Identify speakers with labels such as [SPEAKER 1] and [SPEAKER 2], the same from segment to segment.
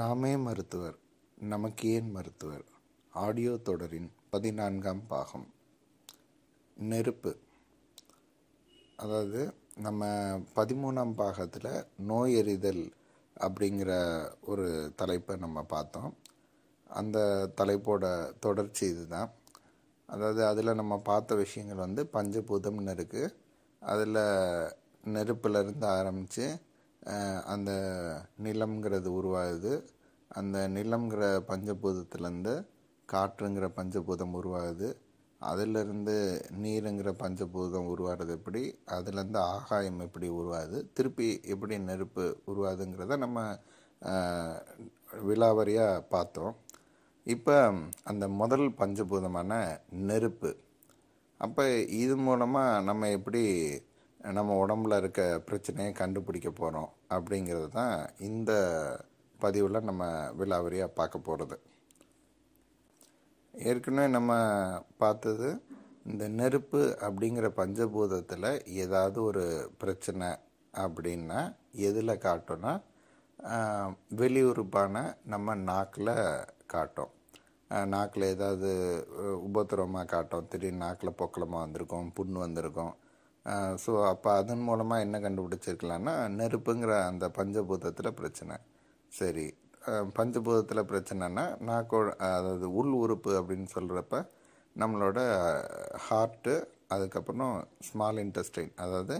[SPEAKER 1] நாமே மருத்துவர் நமக்கு ஏன் மருத்துவர் ஆடியோ தொடரின் பதினான்காம் பாகம் நெருப்பு அதாவது நம்ம பதிமூணாம் பாகத்தில் நோய் எறிதல் அப்படிங்கிற ஒரு தலைப்பை நம்ம பார்த்தோம் அந்த தலைப்போட தொடர்ச்சி இதுதான் அதாவது அதில் நம்ம பார்த்த விஷயங்கள் வந்து பஞ்சபூதம்னு இருக்குது அதில் நெருப்பிலருந்து ஆரம்பித்து அந்த நிலம்ங்கிறது உருவாகுது அந்த நிலம்ங்கிற பஞ்சபூதத்துலேருந்து காற்றுங்கிற பஞ்சபூதம் உருவாகுது அதிலிருந்து நீருங்கிற பஞ்சபூதம் உருவாகிறது எப்படி அதுலேருந்து ஆகாயம் எப்படி உருவாகுது திருப்பி எப்படி நெருப்பு உருவாதுங்கிறத நம்ம விலாவரியாக பார்த்தோம் இப்போ அந்த முதல் பஞ்சபூதமான நெருப்பு அப்போ இது மூலமாக நம்ம எப்படி நம்ம உடம்புல இருக்க பிரச்சனையை கண்டுபிடிக்க போகிறோம் அப்படிங்கிறது தான் இந்த பதிவில் நம்ம விலாவரியாக பார்க்க போகிறது ஏற்கனவே நம்ம பார்த்தது இந்த நெருப்பு அப்படிங்கிற பஞ்சபூதத்தில் ஏதாவது ஒரு பிரச்சனை அப்படின்னா எதில் காட்டும்னா வெளியுறுப்பான நம்ம நாக்கில் காட்டும் நாக்கில் ஏதாவது உபத்திரமாக காட்டும் திடீர்னு நாக்கில் பொக்கலமாக வந்திருக்கும் புண் வந்திருக்கும் ஸோ அப்போ அதன் மூலமாக என்ன கண்டுபிடிச்சிருக்கலான்னா நெருப்புங்கிற அந்த பஞ்சபூதத்தில் பிரச்சனை சரி பஞ்சபூதத்தில் பிரச்சனைனா நாக்கோ அதாவது உள் உறுப்பு அப்படின்னு சொல்கிறப்ப நம்மளோட ஹார்ட்டு அதுக்கப்புறம் ஸ்மால் இன்டஸ்டைன் அதாவது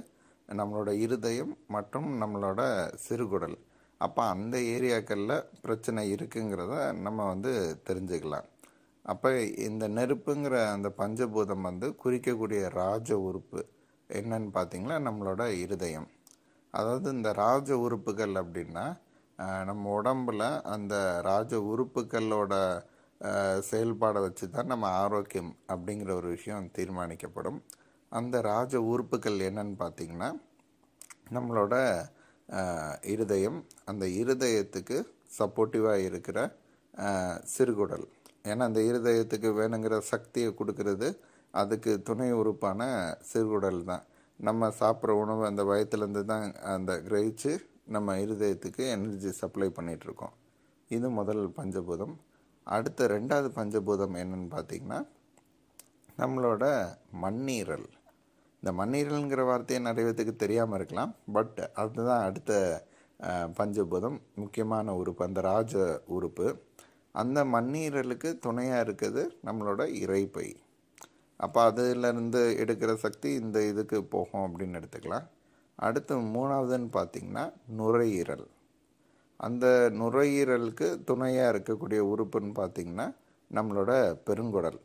[SPEAKER 1] நம்மளோட இருதயம் மற்றும் நம்மளோட சிறுகுடல் அப்போ அந்த ஏரியாக்களில் பிரச்சனை இருக்குங்கிறத நம்ம வந்து தெரிஞ்சுக்கலாம் அப்போ இந்த நெருப்புங்கிற அந்த பஞ்சபூதம் வந்து குறிக்கக்கூடிய ராஜ உறுப்பு என்னன்னு பார்த்தீங்கன்னா நம்மளோட இருதயம் அதாவது இந்த ராஜ உறுப்புகள் அப்படின்னா நம்ம உடம்பில் அந்த ராஜ உறுப்புகளோட செயல்பாடை வச்சு தான் நம்ம ஆரோக்கியம் அப்படிங்கிற ஒரு விஷயம் தீர்மானிக்கப்படும் அந்த ராஜ உறுப்புகள் என்னன்னு பார்த்திங்கன்னா நம்மளோட இருதயம் அந்த இருதயத்துக்கு சப்போர்ட்டிவாக இருக்கிற சிறுகுடல் ஏன்னா அந்த இருதயத்துக்கு வேணுங்கிற சக்தியை கொடுக்கறது அதுக்கு துணை உறுப்பான சிறுகுடல் தான் நம்ம சாப்பிட்ற உணவு அந்த வயத்துலேருந்து தான் அந்த கிரகிச்சு நம்ம இருதயத்துக்கு எனர்ஜி சப்ளை பண்ணிகிட்ருக்கோம் இது முதல் பஞ்சபூதம் அடுத்த ரெண்டாவது பஞ்சபூதம் என்னன்னு பார்த்திங்கன்னா நம்மளோட மண்ணீரல் இந்த மண்ணீரல்ங்கிற வார்த்தையை நிறைய பேத்துக்கு தெரியாமல் இருக்கலாம் பட் அதுதான் அடுத்த பஞ்சபூதம் முக்கியமான உறுப்பு அந்த ராஜ உறுப்பு அந்த மண்ணீரலுக்கு துணையாக இருக்குது நம்மளோட இறைப்பை அப்போ அதிலிருந்து எடுக்கிற சக்தி இந்த இதுக்கு போகும் அப்படின்னு எடுத்துக்கலாம் அடுத்து மூணாவதுன்னு பார்த்திங்கன்னா நுரையீரல் அந்த நுரையீரலுக்கு துணையாக இருக்கக்கூடிய உறுப்புன்னு பார்த்திங்கன்னா நம்மளோட பெருங்குடல்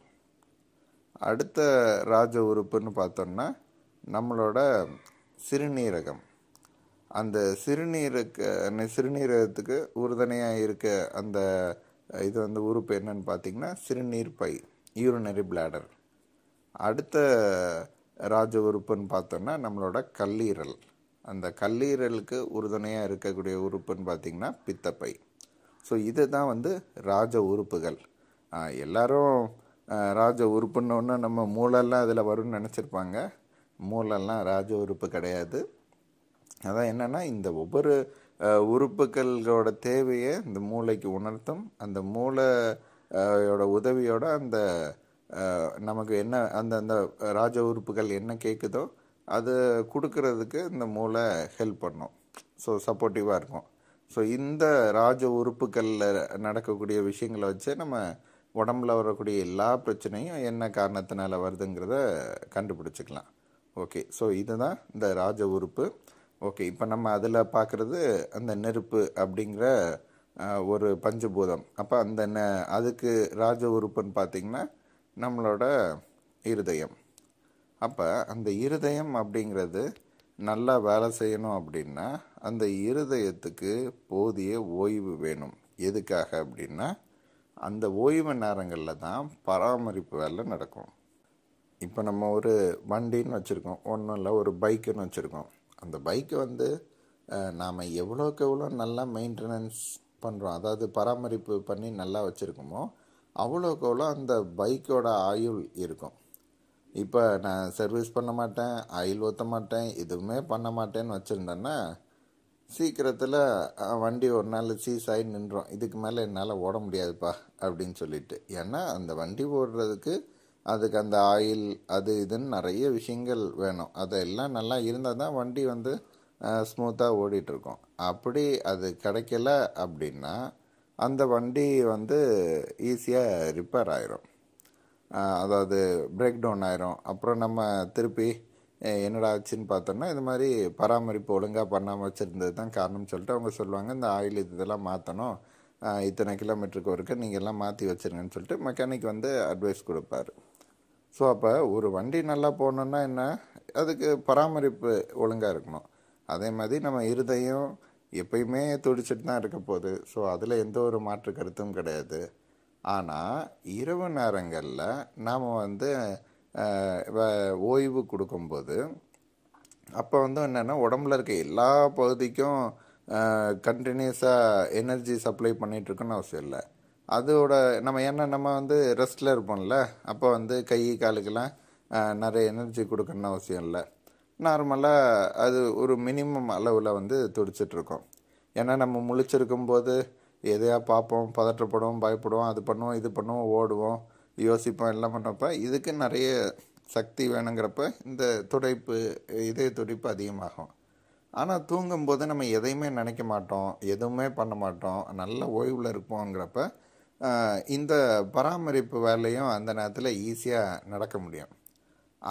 [SPEAKER 1] அடுத்த ராஜ உறுப்புன்னு பார்த்தோம்னா நம்மளோட சிறுநீரகம் அந்த சிறுநீருக்கு சிறுநீரகத்துக்கு உறுதுணையாக இருக்க அந்த இது வந்து உறுப்பு என்னன்னு பார்த்திங்கன்னா சிறுநீர் பை யூரினரி பிளாடர் அடுத்த ராஜ உறுப்புன்னு பார்த்தோன்னா நம்மளோட கல்லீரல் அந்த கல்லீரலுக்கு உறுதுணையாக இருக்கக்கூடிய உறுப்புன்னு பார்த்திங்கன்னா பித்தப்பை ஸோ இது தான் வந்து ராஜ உறுப்புகள் எல்லாரும் ராஜ உறுப்புன்னொன்று நம்ம மூளெல்லாம் அதில் வரும்னு நினச்சிருப்பாங்க மூளெல்லாம் ராஜ உறுப்பு கிடையாது அதான் என்னென்னா இந்த ஒவ்வொரு உறுப்புகளோட தேவையை இந்த மூளைக்கு உணர்த்தும் அந்த மூளையோட உதவியோட அந்த நமக்கு என்ன அந்த அந்த ராஜ உறுப்புகள் என்ன கேட்குதோ அது கொடுக்கறதுக்கு இந்த மூளை ஹெல்ப் பண்ணும் ஸோ சப்போர்ட்டிவாக இருக்கும் ஸோ இந்த ராஜ உறுப்புகளில் நடக்கக்கூடிய விஷயங்களை வச்சு நம்ம உடம்புல வரக்கூடிய எல்லா பிரச்சனையும் என்ன காரணத்தினால வருதுங்கிறத கண்டுபிடிச்சிக்கலாம் ஓகே ஸோ இதுதான் இந்த ராஜ உறுப்பு ஓகே இப்போ நம்ம அதில் பார்க்குறது அந்த நெருப்பு அப்படிங்கிற ஒரு பஞ்சபூதம் அப்போ அந்த அதுக்கு ராஜ உறுப்புன்னு பார்த்திங்கன்னா நம்மளோட இருதயம் அப்போ அந்த இருதயம் அப்படிங்கிறது நல்லா வேலை செய்யணும் அப்படின்னா அந்த இருதயத்துக்கு போதிய ஓய்வு வேணும் எதுக்காக அப்படின்னா அந்த ஓய்வு நேரங்களில் தான் பராமரிப்பு வேலை நடக்கும் இப்போ நம்ம ஒரு வண்டின்னு வச்சுருக்கோம் ஒன்றும் இல்லை ஒரு பைக்குன்னு வச்சுருக்கோம் அந்த பைக்கை வந்து நாம் எவ்வளோக்கு எவ்வளோ நல்லா மெயின்டெனன்ஸ் பண்ணுறோம் அதாவது பராமரிப்பு பண்ணி நல்லா வச்சுருக்கோமோ அவ்வளோக்கு அவ்வளோ அந்த பைக்கோட ஆயுள் இருக்கும் இப்போ நான் சர்வீஸ் பண்ண மாட்டேன் ஆயில் ஊற்ற மாட்டேன் எதுவுமே பண்ண மாட்டேன்னு வச்சுருந்தேன்னா சீக்கிரத்தில் வண்டி ஒரு நாள் சீஸ் ஆகி நின்றோம் இதுக்கு மேலே என்னால் ஓட முடியாதுப்பா அப்படின்னு சொல்லிட்டு ஏன்னா அந்த வண்டி ஓடுறதுக்கு அதுக்கு அந்த ஆயில் அது இதுன்னு நிறைய விஷயங்கள் வேணும் அதெல்லாம் நல்லா இருந்தால் தான் வண்டி வந்து ஸ்மூத்தாக ஓடிட்டுருக்கோம் அப்படி அது கிடைக்கல அப்படின்னா அந்த வண்டி வந்து ஈஸியாக ரிப்பேர் ஆயிரும் அதாவது பிரேக் டவுன் ஆயிரும் அப்புறம் நம்ம திருப்பி என்னடா ஆச்சுன்னு பார்த்தோம்னா இது மாதிரி பராமரிப்பு ஒழுங்காக பண்ணாமல் வச்சுருந்தது தான் காரணம்னு சொல்லிட்டு அவங்க சொல்லுவாங்க இந்த ஆயில் இதெல்லாம் மாற்றணும் இத்தனை கிலோமீட்டருக்கு ஒருக்க நீங்கள் எல்லாம் மாற்றி வச்சுருங்கன்னு சொல்லிட்டு மெக்கானிக் வந்து அட்வைஸ் கொடுப்பார் ஸோ அப்போ ஒரு வண்டி நல்லா போகணுன்னா என்ன அதுக்கு பராமரிப்பு ஒழுங்காக இருக்கணும் அதே மாதிரி நம்ம இருதயம் எப்பயுமே துடிச்சிட்டு தான் இருக்க போகுது ஸோ அதில் எந்த ஒரு மாற்று கருத்தும் கிடையாது ஆனால் இரவு நேரங்களில் நாம் வந்து ஓய்வு கொடுக்கும்போது அப்போ வந்து என்னென்னா உடம்புல இருக்க எல்லா பகுதிக்கும் கண்டினியூஸாக எனர்ஜி சப்ளை பண்ணிகிட்ருக்குன்னு அவசியம் இல்லை அதோட நம்ம ஏன்னா நம்ம வந்து ரெஸ்ட்டில் இருப்போம்ல அப்போ வந்து கை காலுக்கெல்லாம் நிறைய எனர்ஜி கொடுக்கணும்னு அவசியம் இல்லை நார்மலாக அது ஒரு மினிமம் அளவில் வந்து துடிச்சிட்ருக்கோம் ஏன்னா நம்ம முழிச்சிருக்கும் போது எதையா பார்ப்போம் பதற்றப்படுவோம் பயப்படுவோம் அது பண்ணுவோம் இது பண்ணுவோம் ஓடுவோம் யோசிப்போம் எல்லாம் பண்ணுறப்ப இதுக்கு நிறைய சக்தி வேணுங்கிறப்ப இந்த துடைப்பு இதய துடிப்பு அதிகமாகும் ஆனால் தூங்கும்போது நம்ம எதையுமே நினைக்க மாட்டோம் எதுவுமே பண்ண மாட்டோம் நல்ல ஓய்வில் இருப்போங்கிறப்ப இந்த பராமரிப்பு வேலையும் அந்த நேரத்தில் ஈஸியாக நடக்க முடியும்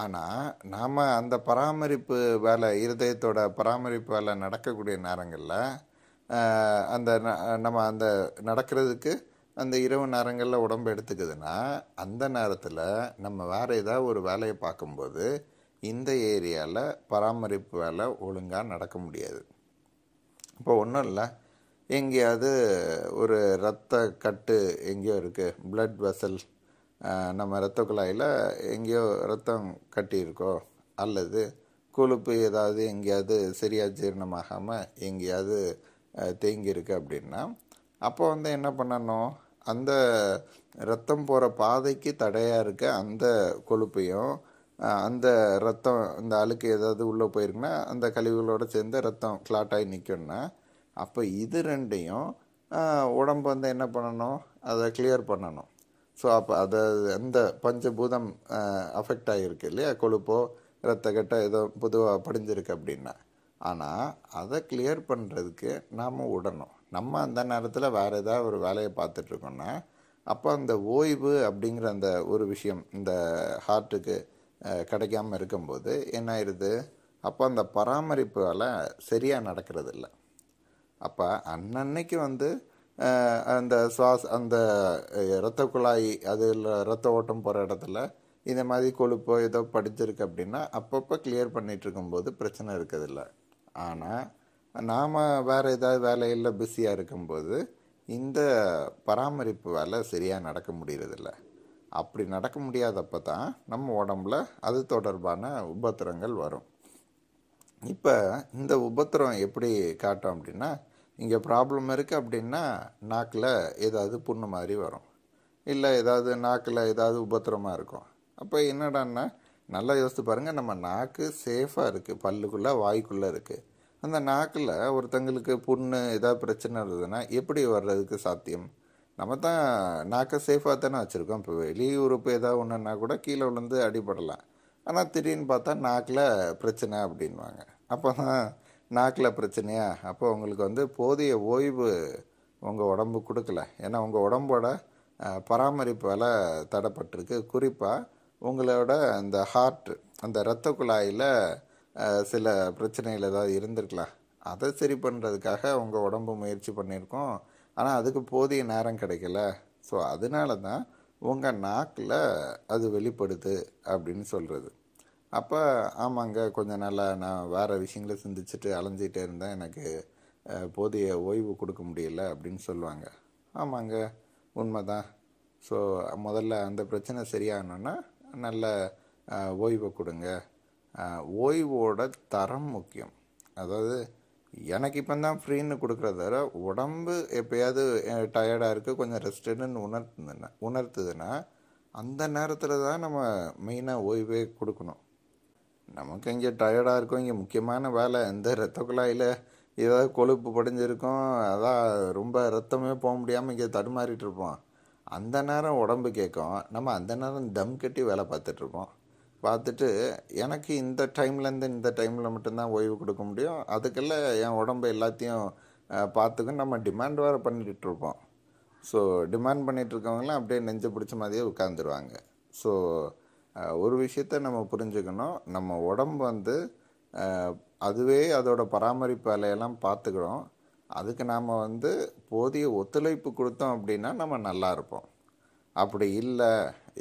[SPEAKER 1] ஆனால் நாம் அந்த பராமரிப்பு வேலை இருதயத்தோட பராமரிப்பு வேலை நடக்கக்கூடிய நேரங்களில் அந்த நம்ம அந்த நடக்கிறதுக்கு அந்த இரவு நேரங்களில் உடம்பு எடுத்துக்குதுன்னா அந்த நேரத்தில் நம்ம வேறு ஏதாவது ஒரு வேலையை பார்க்கும்போது இந்த ஏரியாவில் பராமரிப்பு வேலை ஒழுங்காக நடக்க முடியாது இப்போ ஒன்றும் இல்லை எங்கேயாவது ஒரு ரத்த கட்டு எங்கேயோ இருக்குது ப்ளட் வெசல் நம்ம இரத்த குழாயில் எங்கேயோ ரத்தம் கட்டியிருக்கோ அல்லது கொழுப்பு ஏதாவது எங்கேயாவது சரியாக ஜீரணமாகாமல் எங்கேயாவது தேங்கியிருக்கு அப்படின்னா அப்போ வந்து என்ன பண்ணணும் அந்த ரத்தம் போகிற பாதைக்கு தடையாக இருக்க அந்த கொழுப்பையும் அந்த ரத்தம் இந்த அழுக்கு ஏதாவது உள்ளே போயிருக்குன்னா அந்த கழிவுகளோடு சேர்ந்து ரத்தம் கிளாட்டாகி நிற்கணும்னா அப்போ இது ரெண்டையும் உடம்பு வந்து என்ன பண்ணணும் அதை கிளியர் பண்ணணும் ஸோ அப்போ அதை அந்த பஞ்சபூதம் அஃபெக்ட் ஆகியிருக்கு இல்லையா கொழுப்போ ரத்தக்கட்ட ஏதோ பொதுவாக படிஞ்சிருக்கு அப்படின்னா ஆனால் அதை கிளியர் பண்ணுறதுக்கு நாம் விடணும் நம்ம அந்த நேரத்தில் வேறு ஏதாவது ஒரு வேலையை பார்த்துட்ருக்கோன்னா அப்போ அந்த ஓய்வு அப்படிங்கிற அந்த ஒரு விஷயம் இந்த ஹார்ட்டுக்கு கிடைக்காமல் இருக்கும்போது என்ன ஆயிடுது அப்போ அந்த பராமரிப்பு வேலை சரியாக நடக்கிறது இல்லை அப்போ அன்னன்னைக்கு வந்து அந்த சுவாச அந்த இரத்த குழாய் அதில் இரத்த ஓட்டம் போகிற இடத்துல இந்த மாதிரி கொழுப்போ ஏதோ படிச்சிருக்கு அப்படின்னா அப்பப்போ கிளியர் பண்ணிகிட்டு இருக்கும்போது பிரச்சனை இருக்கிறதில்ல ஆனால் நாம் வேறு ஏதாவது வேலையில் பிஸியாக இருக்கும்போது இந்த பராமரிப்பு வேலை சரியாக நடக்க முடியறதில்ல அப்படி நடக்க முடியாதப்ப தான் நம்ம உடம்புல அது தொடர்பான உபத்திரங்கள் வரும் இப்போ இந்த உபத்திரம் எப்படி காட்டும் அப்படின்னா இங்கே ப்ராப்ளம் இருக்குது அப்படின்னா நாக்கில் ஏதாவது புண்ணு மாதிரி வரும் இல்லை ஏதாவது நாக்கில் ஏதாவது உபத்திரமாக இருக்கும் அப்போ என்னடான்னா நல்லா யோசித்து பாருங்கள் நம்ம நாக்கு சேஃபாக இருக்குது பல்லுக்குள்ளே வாய்க்குள்ளே இருக்குது அந்த நாக்கில் ஒருத்தங்களுக்கு புண்ணு ஏதாவது பிரச்சனை இருந்ததுன்னா எப்படி வர்றதுக்கு சாத்தியம் நம்ம தான் நாக்கை சேஃபாக தானே வச்சுருக்கோம் இப்போ வெளியூருப்பு ஏதாவது ஒன்றுன்னா கூட கீழே விழுந்து அடிபடலாம் ஆனால் திடீர்னு பார்த்தா நாக்கில் பிரச்சனை அப்படின்வாங்க அப்போ தான் நாக்கில் பிரச்சனையா அப்போ உங்களுக்கு வந்து போதிய ஓய்வு உங்கள் உடம்பு கொடுக்கல ஏன்னா உங்கள் உடம்போட பராமரிப்பால் தடைப்பட்டிருக்கு குறிப்பாக உங்களோட அந்த ஹார்ட் அந்த இரத்த குழாயில் சில பிரச்சனைகள் ஏதாவது இருந்திருக்கலாம் அதை சரி பண்ணுறதுக்காக உங்கள் உடம்பு முயற்சி பண்ணியிருக்கோம் ஆனால் அதுக்கு போதிய நேரம் கிடைக்கல ஸோ அதனால தான் உங்கள் நாக்கில் அது வெளிப்படுது அப்படின்னு சொல்கிறது அப்போ ஆமாங்க கொஞ்சம் நல்லா நான் வேறு விஷயங்களை சிந்திச்சுட்டு அலைஞ்சிகிட்டே இருந்தேன் எனக்கு போதிய ஓய்வு கொடுக்க முடியல அப்படின்னு சொல்லுவாங்க ஆமாங்க உண்மை தான் ஸோ முதல்ல அந்த பிரச்சனை சரியாகணுன்னா நல்ல ஓய்வை கொடுங்க ஓய்வோட தரம் முக்கியம் அதாவது எனக்கு இப்போ தான் ஃப்ரீன்னு கொடுக்குறத விட உடம்பு எப்போயாவது டயர்டாக இருக்குது கொஞ்சம் ரெஸ்டடுன்னு உணர்த்துதுன்னா உணர்த்துதுன்னா அந்த நேரத்தில் தான் நம்ம மெயினாக ஓய்வே கொடுக்கணும் நமக்கு இங்கே டயர்டாக இருக்கும் இங்கே முக்கியமான வேலை எந்த ரத்த குழாயில் ஏதாவது கொழுப்பு படிஞ்சிருக்கும் அதான் ரொம்ப ரத்தமே போக முடியாமல் இங்கே தடுமாறிட்டு இருப்போம் அந்த நேரம் உடம்பு கேட்கும் நம்ம அந்த நேரம் தம் கட்டி வேலை பார்த்துட்ருப்போம் பார்த்துட்டு எனக்கு இந்த டைம்லேருந்து இந்த டைமில் மட்டும்தான் ஓய்வு கொடுக்க முடியும் அதுக்கெல்லாம் என் உடம்பு எல்லாத்தையும் பார்த்துக்க நம்ம டிமாண்ட் வேறு இருப்போம் ஸோ டிமாண்ட் பண்ணிகிட்ருக்கவங்களாம் அப்படியே நெஞ்சு பிடிச்ச மாதிரியே உட்காந்துருவாங்க ஸோ ஒரு விஷயத்த நம்ம புரிஞ்சுக்கணும் நம்ம உடம்பு வந்து அதுவே அதோட பராமரிப்பு வேலையெல்லாம் பார்த்துக்கிறோம் அதுக்கு நாம் வந்து போதிய ஒத்துழைப்பு கொடுத்தோம் அப்படின்னா நம்ம நல்லா இருப்போம் அப்படி இல்லை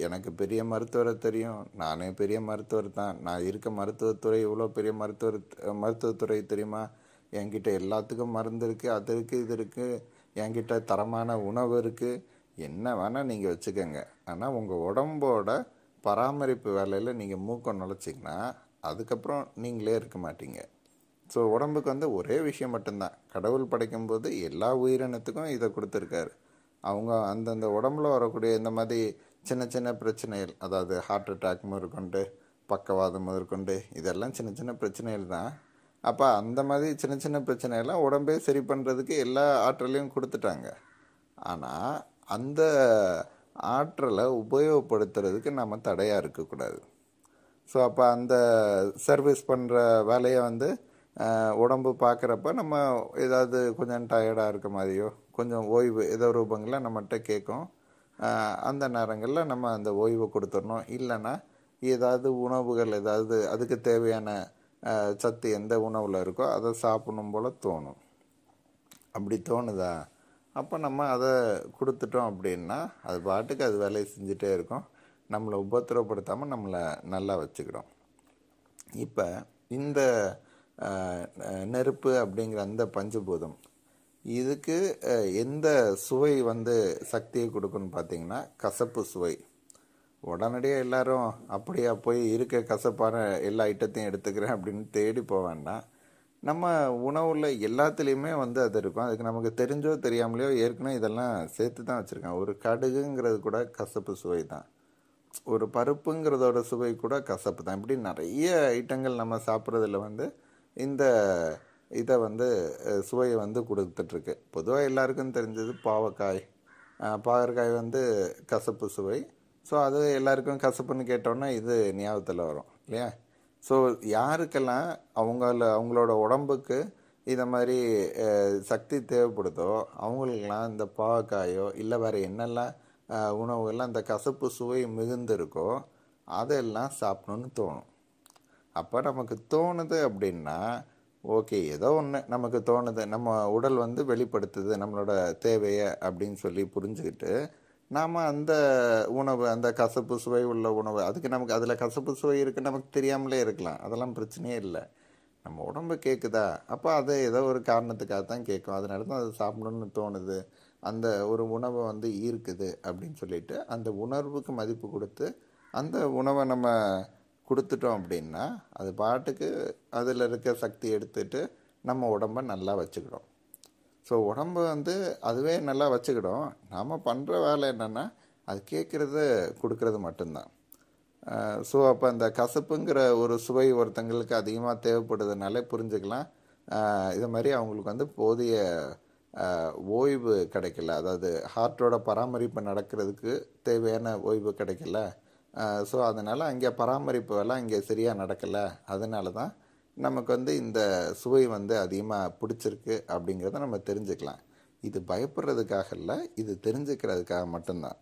[SPEAKER 1] எனக்கு பெரிய மருத்துவரை தெரியும் நானே பெரிய மருத்துவர் தான் நான் இருக்க மருத்துவத்துறை இவ்வளோ பெரிய மருத்துவர் மருத்துவத்துறை தெரியுமா என்கிட்ட எல்லாத்துக்கும் மருந்து இருக்குது அது இருக்குது இது இருக்குது என்கிட்ட தரமான உணவு இருக்குது என்ன வேணால் நீங்கள் வச்சுக்கோங்க ஆனால் உங்கள் உடம்போட பராமரிப்பு வேலையில் நீங்கள் மூக்கம் நுழைச்சிங்கன்னா அதுக்கப்புறம் நீங்களே இருக்க மாட்டீங்க ஸோ உடம்புக்கு வந்து ஒரே விஷயம் மட்டும்தான் கடவுள் படைக்கும்போது எல்லா உயிரினத்துக்கும் இதை கொடுத்துருக்காரு அவங்க அந்தந்த உடம்புல வரக்கூடிய இந்த மாதிரி சின்ன சின்ன பிரச்சனைகள் அதாவது ஹார்ட் அட்டாக் முதற்கொண்டு பக்கவாதம் முதற்கொண்டு இதெல்லாம் சின்ன சின்ன பிரச்சனைகள் தான் அப்போ அந்த மாதிரி சின்ன சின்ன பிரச்சனையெல்லாம் உடம்பே சரி பண்ணுறதுக்கு எல்லா ஆற்றலையும் கொடுத்துட்டாங்க ஆனால் அந்த ஆற்றலை உபயோகப்படுத்துறதுக்கு நம்ம தடையாக இருக்கக்கூடாது ஸோ அப்போ அந்த சர்வீஸ் பண்ணுற வேலையை வந்து உடம்பு பார்க்குறப்ப நம்ம ஏதாவது கொஞ்சம் டயர்டாக இருக்க மாதிரியோ கொஞ்சம் ஓய்வு ஏதோ ரூபங்களில் நம்மகிட்ட கேட்கும் அந்த நேரங்களில் நம்ம அந்த ஓய்வை கொடுத்துடணும் இல்லைன்னா ஏதாவது உணவுகள் ஏதாவது அதுக்கு தேவையான சத்து எந்த உணவில் இருக்கோ அதை சாப்பிடணும் போல் தோணும் அப்படி தோணுதா அப்போ நம்ம அதை கொடுத்துட்டோம் அப்படின்னா அது பாட்டுக்கு அது வேலையை செஞ்சுட்டே இருக்கும் நம்மளை உபத்திரப்படுத்தாமல் நம்மளை நல்லா வச்சுக்கிறோம் இப்போ இந்த நெருப்பு அப்படிங்கிற அந்த பஞ்சபூதம் இதுக்கு எந்த சுவை வந்து சக்தியை கொடுக்குன்னு பார்த்தீங்கன்னா கசப்பு சுவை உடனடியாக எல்லாரும் அப்படியா போய் இருக்க கசப்பான எல்லா ஐட்டத்தையும் எடுத்துக்கிறேன் அப்படின்னு தேடி போக வேண்டாம் நம்ம உணவில் எல்லாத்துலேயுமே வந்து அது இருக்கும் அதுக்கு நமக்கு தெரிஞ்சோ தெரியாமலையோ ஏற்கனவே இதெல்லாம் சேர்த்து தான் வச்சுருக்கேன் ஒரு கடுகுங்கிறது கூட கசப்பு சுவை தான் ஒரு பருப்புங்கிறதோட சுவை கூட கசப்பு தான் இப்படி நிறைய ஐட்டங்கள் நம்ம சாப்பிட்றதுல வந்து இந்த இதை வந்து சுவையை வந்து கொடுத்துட்ருக்கு பொதுவாக எல்லாருக்கும் தெரிஞ்சது பாவக்காய் பாகற்காய் வந்து கசப்பு சுவை ஸோ அது எல்லாருக்கும் கசப்புன்னு கேட்டோன்னா இது ஞாபகத்தில் வரும் இல்லையா ஸோ யாருக்கெல்லாம் அவங்கள அவங்களோட உடம்புக்கு இதை மாதிரி சக்தி தேவைப்படுதோ அவங்களுக்கெல்லாம் இந்த பாவக்காயோ இல்லை வேறு என்னெல்லாம் உணவுகள்லாம் அந்த கசப்பு சுவை மிகுந்திருக்கோ அதெல்லாம் சாப்பிடணுன்னு தோணும் அப்போ நமக்கு தோணுது அப்படின்னா ஓகே ஏதோ ஒன்று நமக்கு தோணுது நம்ம உடல் வந்து வெளிப்படுத்துது நம்மளோட தேவையை அப்படின்னு சொல்லி புரிஞ்சுக்கிட்டு நாம் அந்த உணவு அந்த கசப்பு சுவை உள்ள உணவு அதுக்கு நமக்கு அதில் கசப்பு சுவை இருக்குது நமக்கு தெரியாமலே இருக்கலாம் அதெல்லாம் பிரச்சனையே இல்லை நம்ம உடம்பு கேட்குதா அப்போ அது ஏதோ ஒரு காரணத்துக்காக தான் கேட்கும் அதனால தான் அது சாப்பிடணும்னு தோணுது அந்த ஒரு உணவை வந்து ஈர்க்குது அப்படின்னு சொல்லிட்டு அந்த உணர்வுக்கு மதிப்பு கொடுத்து அந்த உணவை நம்ம கொடுத்துட்டோம் அப்படின்னா அது பாட்டுக்கு அதில் இருக்க சக்தி எடுத்துகிட்டு நம்ம உடம்பை நல்லா வச்சுக்கிறோம் ஸோ உடம்பு வந்து அதுவே நல்லா வச்சுக்கிடும் நாம் பண்ணுற வேலை என்னென்னா அது கேட்குறது கொடுக்கறது மட்டும்தான் ஸோ அப்போ அந்த கசப்புங்கிற ஒரு சுவை ஒருத்தங்களுக்கு அதிகமாக தேவைப்படுதுனாலே புரிஞ்சுக்கலாம் இது மாதிரி அவங்களுக்கு வந்து போதிய ஓய்வு கிடைக்கல அதாவது ஹார்ட்டோட பராமரிப்பு நடக்கிறதுக்கு தேவையான ஓய்வு கிடைக்கல ஸோ அதனால் அங்கே பராமரிப்பு வேலை அங்கே சரியாக நடக்கலை அதனால தான் நமக்கு வந்து இந்த சுவை வந்து அதிகமாக பிடிச்சிருக்கு அப்படிங்கிறத நம்ம தெரிஞ்சுக்கலாம் இது பயப்படுறதுக்காக இல்லை இது தெரிஞ்சுக்கிறதுக்காக மட்டும்தான்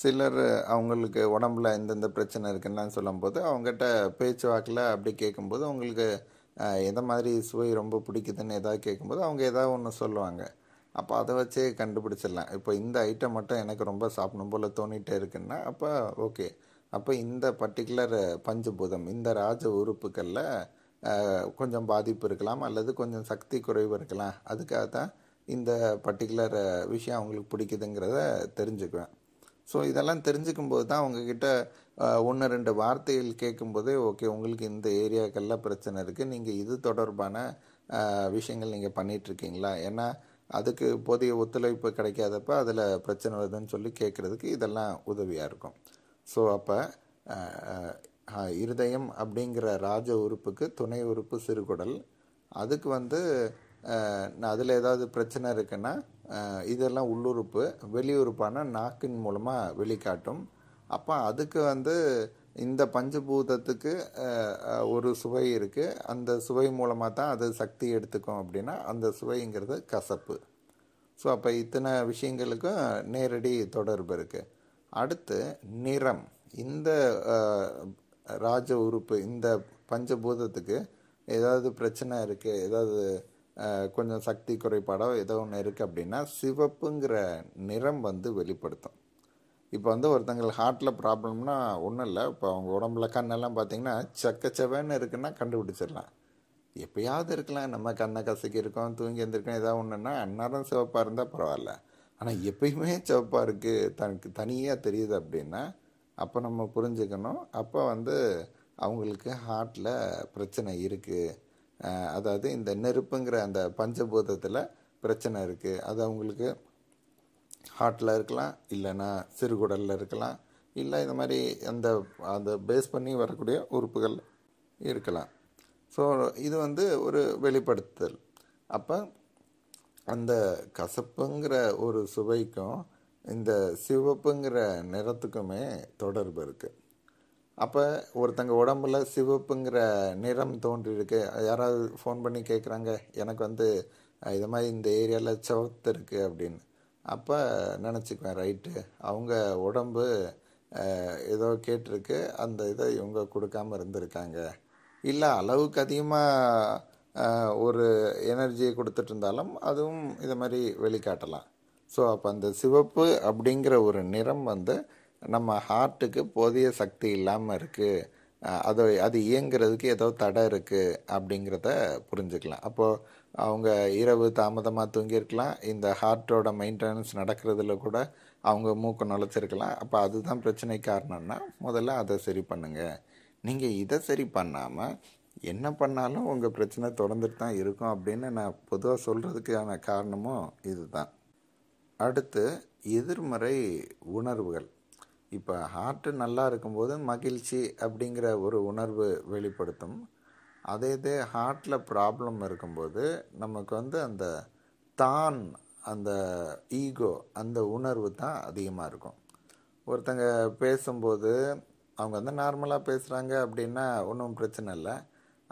[SPEAKER 1] சிலர் அவங்களுக்கு உடம்புல எந்தெந்த பிரச்சனை இருக்குன்னு சொல்லும்போது அவங்ககிட்ட பேச்சு வாக்கில் அப்படி கேட்கும்போது அவங்களுக்கு எந்த மாதிரி சுவை ரொம்ப பிடிக்குதுன்னு எதாவது கேட்கும்போது அவங்க எதாவது ஒன்று சொல்லுவாங்க அப்போ அதை வச்சே கண்டுபிடிச்சிடலாம் இப்போ இந்த ஐட்டம் மட்டும் எனக்கு ரொம்ப சாப்பிடும் போல் தோணிகிட்டே இருக்குன்னா அப்போ ஓகே அப்போ இந்த பர்டிகுலர் பஞ்சபூதம் இந்த ராஜ உறுப்புகளில் கொஞ்சம் பாதிப்பு இருக்கலாம் அல்லது கொஞ்சம் சக்தி குறைவு இருக்கலாம் அதுக்காக தான் இந்த பர்டிகுலர் விஷயம் அவங்களுக்கு பிடிக்குதுங்கிறத தெரிஞ்சுக்குவேன் ஸோ இதெல்லாம் தெரிஞ்சுக்கும்போது தான் அவங்கக்கிட்ட ஒன்று ரெண்டு வார்த்தைகள் கேட்கும்போதே ஓகே உங்களுக்கு இந்த ஏரியாக்கெல்லாம் பிரச்சனை இருக்குது நீங்கள் இது தொடர்பான விஷயங்கள் நீங்கள் பண்ணிகிட்ருக்கீங்களா ஏன்னா அதுக்கு போதிய ஒத்துழைப்பு கிடைக்காதப்ப அதில் பிரச்சனை வருதுன்னு சொல்லி கேட்குறதுக்கு இதெல்லாம் உதவியாக இருக்கும் ஸோ அப்போ இருதயம் அப்படிங்கிற ராஜ உறுப்புக்கு துணை உறுப்பு சிறுகுடல் அதுக்கு வந்து அதில் ஏதாவது பிரச்சனை இருக்குன்னா இதெல்லாம் உள்ளுறுப்பு வெளியுறுப்பான நாக்கின் மூலமாக வெளிக்காட்டும் அப்போ அதுக்கு வந்து இந்த பஞ்சபூதத்துக்கு ஒரு சுவை இருக்குது அந்த சுவை மூலமாக தான் அது சக்தி எடுத்துக்கும் அப்படின்னா அந்த சுவைங்கிறது கசப்பு ஸோ அப்போ இத்தனை விஷயங்களுக்கும் நேரடி தொடர்பு இருக்குது அடுத்து நிறம் இந்த ராஜ உறுப்பு இந்த பஞ்சபூதத்துக்கு ஏதாவது பிரச்சனை இருக்குது ஏதாவது கொஞ்சம் சக்தி குறைபாடோ ஏதோ ஒன்று இருக்குது அப்படின்னா சிவப்புங்கிற நிறம் வந்து வெளிப்படுத்தும் இப்போ வந்து ஒருத்தங்களுக்கு ஹார்ட்டில் ப்ராப்ளம்னா ஒன்றும் இல்லை இப்போ அவங்க உடம்புல கண்ணெல்லாம் பார்த்திங்கன்னா செக்கச்சவன்னு இருக்குன்னா கண்டுபிடிச்சிடலாம் எப்பயாவது இருக்கலாம் நம்ம கண்ணை கசக்கி இருக்கோம் தூங்கி எழுந்திருக்கோம் ஏதாவது ஒன்றுன்னா அந்நேரம் சிவப்பாக இருந்தால் பரவாயில்ல ஆனால் எப்பயுமே சிவப்பாக இருக்குது தனக்கு தனியாக தெரியுது அப்படின்னா அப்போ நம்ம புரிஞ்சுக்கணும் அப்போ வந்து அவங்களுக்கு ஹார்ட்டில் பிரச்சனை இருக்குது அதாவது இந்த நெருப்புங்கிற அந்த பஞ்சபூதத்தில் பிரச்சனை இருக்குது அது அவங்களுக்கு ஹார்ட்டில் இருக்கலாம் இல்லைன்னா சிறுகுடலில் இருக்கலாம் இல்லை இந்த மாதிரி அந்த அதை பேஸ் பண்ணி வரக்கூடிய உறுப்புகள் இருக்கலாம் ஸோ இது வந்து ஒரு வெளிப்படுத்துதல் அப்போ அந்த கசப்புங்கிற ஒரு சுவைக்கும் இந்த சிவப்புங்கிற நிறத்துக்குமே தொடர்பு இருக்குது அப்போ ஒருத்தங்க உடம்புல சிவப்புங்கிற நிறம் தோன்றியிருக்கு யாராவது ஃபோன் பண்ணி கேட்குறாங்க எனக்கு வந்து இது மாதிரி இந்த ஏரியாவில் சிவத்து இருக்குது அப்படின்னு அப்போ நினச்சிக்குவேன் ரைட்டு அவங்க உடம்பு ஏதோ கேட்டிருக்கு அந்த இதை இவங்க கொடுக்காமல் இருந்திருக்காங்க இல்லை அளவுக்கு அதிகமாக ஒரு எனர்ஜியை கொடுத்துட்டு இருந்தாலும் அதுவும் இதை மாதிரி வெளிக்காட்டலாம் ஸோ அப்போ அந்த சிவப்பு அப்படிங்கிற ஒரு நிறம் வந்து நம்ம ஹார்ட்டுக்கு போதிய சக்தி இல்லாமல் இருக்குது அது அது இயங்குறதுக்கு ஏதோ தடை இருக்குது அப்படிங்கிறத புரிஞ்சுக்கலாம் அப்போது அவங்க இரவு தாமதமாக தூங்கியிருக்கலாம் இந்த ஹார்ட்டோட மெயின்டெனன்ஸ் நடக்கிறதுல கூட அவங்க மூக்கு நுழைச்சிருக்கலாம் அப்போ அதுதான் பிரச்சனை காரணம்னா முதல்ல அதை சரி பண்ணுங்கள் நீங்கள் இதை சரி பண்ணாமல் என்ன பண்ணாலும் உங்கள் பிரச்சனை தொடர்ந்துட்டு தான் இருக்கும் அப்படின்னு நான் பொதுவாக சொல்கிறதுக்கான காரணமும் இதுதான் அடுத்து எதிர்மறை உணர்வுகள் இப்போ ஹார்ட்டு நல்லா இருக்கும்போது மகிழ்ச்சி அப்படிங்கிற ஒரு உணர்வு வெளிப்படுத்தும் அதே இது ஹார்ட்டில் ப்ராப்ளம் இருக்கும்போது நமக்கு வந்து அந்த தான் அந்த ஈகோ அந்த உணர்வு தான் அதிகமாக இருக்கும் ஒருத்தங்க பேசும்போது அவங்க வந்து நார்மலாக பேசுகிறாங்க அப்படின்னா ஒன்றும் பிரச்சனை இல்லை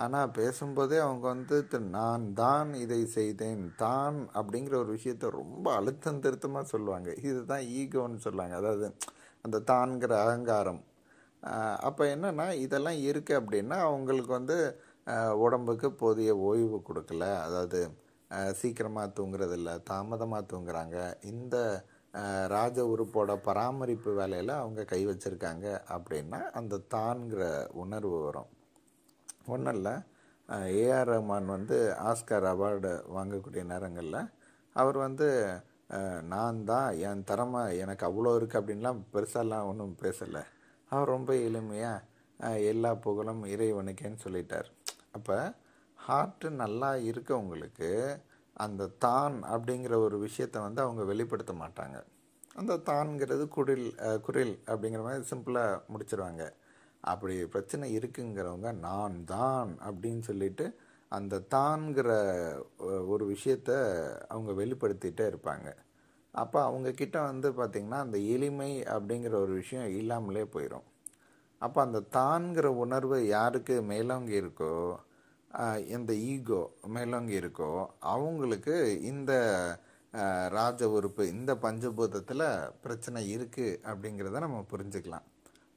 [SPEAKER 1] ஆனால் பேசும்போதே அவங்க வந்து நான் தான் இதை செய்தேன் தான் அப்படிங்கிற ஒரு விஷயத்த ரொம்ப அழுத்தம் திருத்தமாக சொல்லுவாங்க இதுதான் ஈகோன்னு சொல்லுவாங்க அதாவது அந்த தான்கிற அகங்காரம் அப்போ என்னென்னா இதெல்லாம் இருக்குது அப்படின்னா அவங்களுக்கு வந்து உடம்புக்கு போதிய ஓய்வு கொடுக்கல அதாவது சீக்கிரமாக தூங்குறதில்ல தாமதமாக தூங்குறாங்க இந்த ராஜ உறுப்போட பராமரிப்பு வேலையில் அவங்க கை வச்சுருக்காங்க அப்படின்னா அந்த தான்கிற உணர்வு வரும் ஒன்றும் இல்லை ஏஆர் ரஹ்மான் வந்து ஆஸ்கர் அவார்டு வாங்கக்கூடிய நேரங்களில் அவர் வந்து நான் தான் என் திறமை எனக்கு அவ்வளோ இருக்குது அப்படின்லாம் பெருசாலாம் ஒன்றும் பேசலை அவர் ரொம்ப எளிமையாக எல்லா புகழும் இறைவனுக்கேன்னு சொல்லிட்டார் அப்போ ஹார்ட்டு நல்லா இருக்கவங்களுக்கு அந்த தான் அப்படிங்கிற ஒரு விஷயத்தை வந்து அவங்க வெளிப்படுத்த மாட்டாங்க அந்த தான்கிறது குடில் குரில் அப்படிங்கிற மாதிரி சிம்பிளாக முடிச்சிருவாங்க அப்படி பிரச்சனை இருக்குங்கிறவங்க நான் தான் அப்படின்னு சொல்லிட்டு அந்த தான்கிற ஒரு விஷயத்த அவங்க வெளிப்படுத்திகிட்டே இருப்பாங்க அப்போ அவங்கக்கிட்ட வந்து பார்த்திங்கன்னா அந்த எளிமை அப்படிங்கிற ஒரு விஷயம் இல்லாமலே போயிடும் அப்போ அந்த தான்கிற உணர்வு யாருக்கு மேலோங்கி இருக்கோ இந்த ஈகோ மேலோங்கி இருக்கோ அவங்களுக்கு இந்த ராஜ உறுப்பு இந்த பஞ்சபூதத்தில் பிரச்சனை இருக்குது அப்படிங்கிறத நம்ம புரிஞ்சுக்கலாம்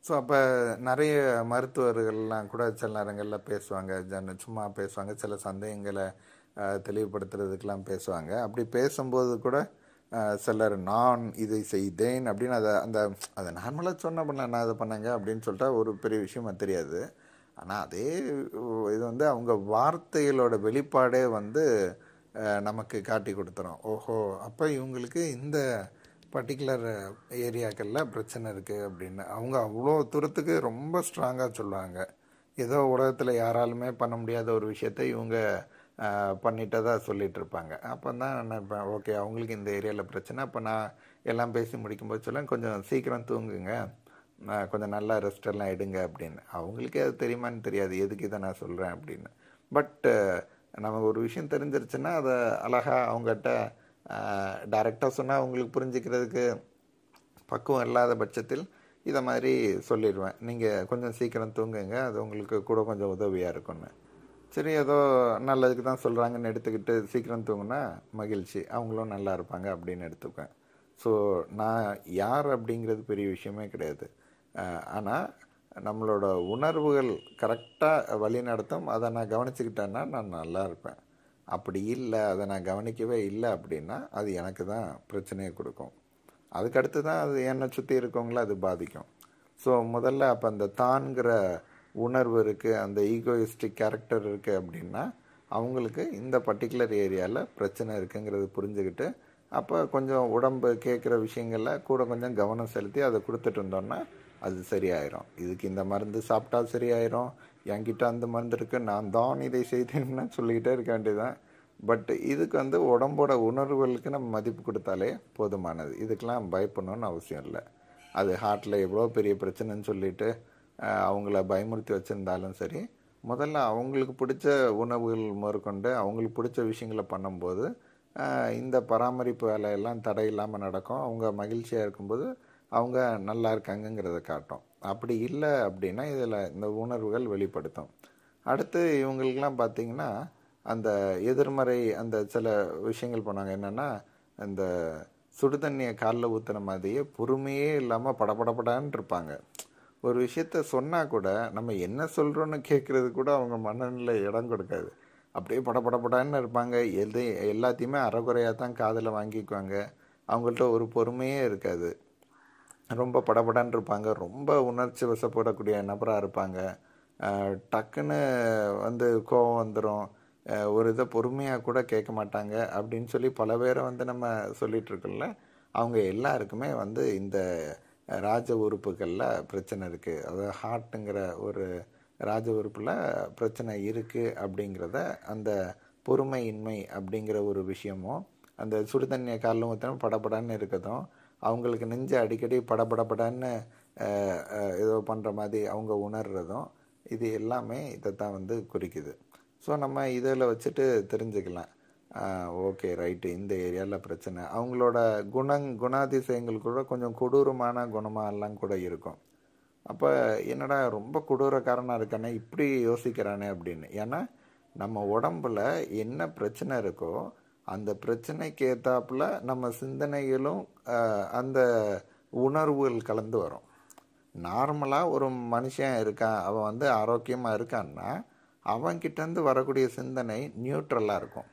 [SPEAKER 1] ஸோ அப்போ நிறைய மருத்துவர்கள்லாம் கூட சில நேரங்களில் பேசுவாங்க ஜன சும்மா பேசுவாங்க சில சந்தேகங்களை தெளிவுபடுத்துறதுக்கெலாம் பேசுவாங்க அப்படி பேசும்போது கூட சிலர் நான் இதை செய்தேன் அப்படின்னு அதை அந்த அதை நார்மலாக சொன்ன பண்ண என்ன இதை பண்ணாங்க அப்படின்னு சொல்லிட்டா ஒரு பெரிய விஷயமா தெரியாது ஆனால் அதே இது வந்து அவங்க வார்த்தைகளோட வெளிப்பாடே வந்து நமக்கு காட்டி கொடுத்துரும் ஓஹோ அப்போ இவங்களுக்கு இந்த பர்டிகுலர் uh, ஏரியாக்களில் பிரச்சனை இருக்குது அப்படின்னு அவங்க அவ்வளோ தூரத்துக்கு ரொம்ப ஸ்ட்ராங்காக சொல்லுவாங்க ஏதோ உலகத்தில் யாராலுமே பண்ண முடியாத ஒரு விஷயத்த இவங்க பண்ணிட்டதாக சொல்லிகிட்டு இருப்பாங்க அப்போ தான் நினைப்பேன் ஓகே அவங்களுக்கு இந்த ஏரியாவில் பிரச்சனை அப்போ நான் எல்லாம் பேசி முடிக்கும்போது சொல்ல கொஞ்சம் சீக்கிரம் தூங்குங்க கொஞ்சம் நல்லா ரெஸ்டெல்லாம் எடுங்க அப்படின்னு அவங்களுக்கே அது தெரியுமான்னு தெரியாது எதுக்கு இதை நான் சொல்கிறேன் அப்படின்னு பட் நமக்கு ஒரு விஷயம் தெரிஞ்சிருச்சுன்னா அதை அழகாக அவங்ககிட்ட டைரெக்டாக சொன்னால் அவங்களுக்கு புரிஞ்சிக்கிறதுக்கு பக்குவம் இல்லாத பட்சத்தில் இதை மாதிரி சொல்லிடுவேன் நீங்கள் கொஞ்சம் சீக்கிரம் தூங்குங்க அது உங்களுக்கு கூட கொஞ்சம் உதவியாக இருக்கும்னு சரி ஏதோ நல்லதுக்கு தான் சொல்கிறாங்கன்னு எடுத்துக்கிட்டு சீக்கிரம் தூங்கினா மகிழ்ச்சி அவங்களும் நல்லா இருப்பாங்க அப்படின்னு எடுத்துப்பேன் ஸோ நான் யார் அப்படிங்கிறது பெரிய விஷயமே கிடையாது ஆனால் நம்மளோட உணர்வுகள் கரெக்டாக வழி நடத்தும் அதை நான் கவனிச்சுக்கிட்டேன்னா நான் நல்லா இருப்பேன் அப்படி இல்லை அதை நான் கவனிக்கவே இல்லை அப்படின்னா அது எனக்கு தான் பிரச்சனையை கொடுக்கும் அதுக்கடுத்து தான் அது என்னை சுற்றி இருக்கவங்கள அது பாதிக்கும் ஸோ முதல்ல அப்போ அந்த தான்கிற உணர்வு இருக்குது அந்த ஈகோயிஸ்டிக் கேரக்டர் இருக்குது அப்படின்னா அவங்களுக்கு இந்த பர்டிகுலர் ஏரியாவில் பிரச்சனை இருக்குங்கிறது புரிஞ்சுக்கிட்டு அப்போ கொஞ்சம் உடம்பு கேட்குற விஷயங்களில் கூட கொஞ்சம் கவனம் செலுத்தி அதை கொடுத்துட்டு இருந்தோன்னா அது சரியாயிரும் இதுக்கு இந்த மருந்து சாப்பிட்டா சரியாயிரும் என்கிட்ட அந்த மருந்து இருக்குது நான் தான் இதை செய்தேன்னு சொல்லிக்கிட்டே இருக்க வேண்டியதுதான் பட் இதுக்கு வந்து உடம்போட உணர்வுகளுக்கு நம்ம மதிப்பு கொடுத்தாலே போதுமானது இதுக்கெலாம் பயப்படணும்னு அவசியம் இல்லை அது ஹார்ட்டில் எவ்வளோ பெரிய பிரச்சனைன்னு சொல்லிட்டு அவங்கள பயமுறுத்தி வச்சுருந்தாலும் சரி முதல்ல அவங்களுக்கு பிடிச்ச உணவுகள் முதற்கொண்டு அவங்களுக்கு பிடிச்ச விஷயங்களை பண்ணும்போது இந்த பராமரிப்பு வேலையெல்லாம் தடையில்லாமல் நடக்கும் அவங்க மகிழ்ச்சியாக இருக்கும்போது அவங்க நல்லா இருக்காங்கங்கிறத காட்டும் அப்படி இல்லை அப்படின்னா இதில் இந்த உணர்வுகள் வெளிப்படுத்தும் அடுத்து இவங்களுக்கெல்லாம் பார்த்திங்கன்னா அந்த எதிர்மறை அந்த சில விஷயங்கள் பண்ணாங்க என்னென்னா இந்த சுடு தண்ணியை காலில் ஊற்றுன மாதிரியே பொறுமையே இல்லாமல் படபடப்படான்னு இருப்பாங்க ஒரு விஷயத்த சொன்னால் கூட நம்ம என்ன சொல்கிறோன்னு கேட்குறது கூட அவங்க மனநிலை இடம் கொடுக்காது அப்படியே படப்படப்படான்னு இருப்பாங்க எது எல்லாத்தையுமே அறகுறையாக தான் காதில் வாங்கிக்குவாங்க அவங்கள்ட்ட ஒரு பொறுமையே இருக்காது ரொம்ப படபடன்னு இருப்பாங்க ரொம்ப உணர்ச்சி வசப்படக்கூடிய நபராக இருப்பாங்க டக்குன்னு வந்து கோவம் வந்துடும் ஒரு இதை பொறுமையாக கூட கேட்க மாட்டாங்க அப்படின்னு சொல்லி பல பேரை வந்து நம்ம சொல்லிகிட்ருக்கோம்ல அவங்க எல்லாருக்குமே வந்து இந்த ராஜ உறுப்புகளில் பிரச்சனை இருக்குது அதாவது ஹார்ட்டுங்கிற ஒரு ராஜ உறுப்பில் பிரச்சனை இருக்குது அப்படிங்கிறத அந்த பொறுமையின்மை அப்படிங்கிற ஒரு விஷயமும் அந்த சுடுதண்ணியை காலில் ஊற்றினா படப்படான்னு இருக்கதும் அவங்களுக்கு நெஞ்சு அடிக்கடி படபடப்படன்னு ஏதோ பண்ணுற மாதிரி அவங்க உணர்கிறதும் இது எல்லாமே இதை தான் வந்து குறிக்குது ஸோ நம்ம இதில் வச்சுட்டு தெரிஞ்சுக்கலாம் ஓகே ரைட்டு இந்த ஏரியாவில் பிரச்சனை அவங்களோட குணங் குணாதிசயங்கள் கூட கொஞ்சம் கொடூரமான குணமாக எல்லாம் கூட இருக்கும் அப்போ என்னடா ரொம்ப கொடூரக்காரனாக இருக்கானே இப்படி யோசிக்கிறானே அப்படின்னு ஏன்னா நம்ம உடம்புல என்ன பிரச்சனை இருக்கோ அந்த பிரச்சனைக்கு ஏற்றாப்புல நம்ம சிந்தனைகளும் அந்த உணர்வுகள் கலந்து வரும் நார்மலாக ஒரு மனுஷன் இருக்கான் அவன் வந்து ஆரோக்கியமாக இருக்கான்னா அவன்கிட்டேருந்து வரக்கூடிய சிந்தனை நியூட்ரலாக இருக்கும்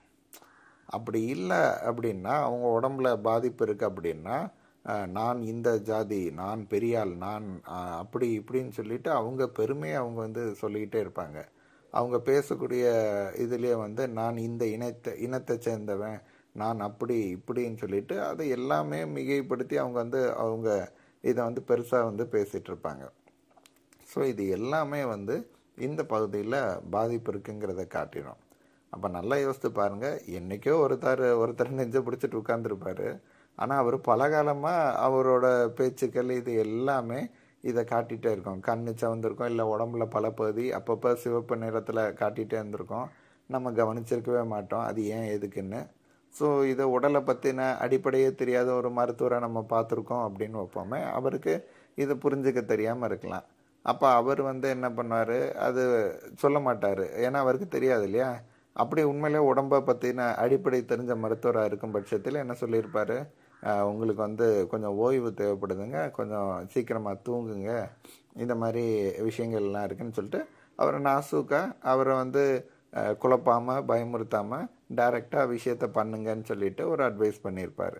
[SPEAKER 1] அப்படி இல்லை அப்படின்னா அவங்க உடம்புல பாதிப்பு இருக்குது அப்படின்னா நான் இந்த ஜாதி நான் பெரியாள் நான் அப்படி இப்படின்னு சொல்லிட்டு அவங்க பெருமையை அவங்க வந்து சொல்லிக்கிட்டே இருப்பாங்க அவங்க பேசக்கூடிய இதுலேயே வந்து நான் இந்த இனத்தை இனத்தை சேர்ந்தவன் நான் அப்படி இப்படின்னு சொல்லிட்டு அதை எல்லாமே மிகைப்படுத்தி அவங்க வந்து அவங்க இதை வந்து பெருசாக வந்து பேசிகிட்டு இருப்பாங்க ஸோ இது எல்லாமே வந்து இந்த பகுதியில் பாதிப்பு இருக்குங்கிறத காட்டிடும் அப்போ நல்லா யோசித்து பாருங்கள் என்றைக்கோ ஒருத்தர் ஒருத்தர் நெஞ்சை பிடிச்சிட்டு உட்காந்துருப்பார் ஆனால் அவர் பல காலமாக அவரோட பேச்சுக்கள் இது எல்லாமே இதை காட்டிகிட்டே இருக்கோம் கண் சவந்திருக்கோம் இல்லை உடம்புல பல பகுதி அப்பப்போ சிவப்பு நிறத்தில் காட்டிகிட்டே இருந்திருக்கோம் நம்ம கவனிச்சிருக்கவே மாட்டோம் அது ஏன் எதுக்குன்னு ஸோ இதை உடலை பற்றின அடிப்படையே தெரியாத ஒரு மருத்துவரை நம்ம பார்த்துருக்கோம் அப்படின்னு வைப்போமே அவருக்கு இதை புரிஞ்சுக்க தெரியாமல் இருக்கலாம் அப்போ அவர் வந்து என்ன பண்ணுவார் அது சொல்ல மாட்டார் ஏன்னா அவருக்கு தெரியாது இல்லையா அப்படி உண்மையிலே உடம்பை பற்றின அடிப்படை தெரிஞ்ச மருத்துவராக இருக்கும் பட்சத்தில் என்ன சொல்லியிருப்பார் உங்களுக்கு வந்து கொஞ்சம் ஓய்வு தேவைப்படுதுங்க கொஞ்சம் சீக்கிரமாக தூங்குங்க இந்த மாதிரி விஷயங்கள்லாம் இருக்குதுன்னு சொல்லிட்டு அவரை நாசூக்கா அவரை வந்து குழப்பாமல் பயமுறுத்தாமல் டைரெக்டாக விஷயத்த பண்ணுங்கன்னு சொல்லிட்டு ஒரு அட்வைஸ் பண்ணியிருப்பார்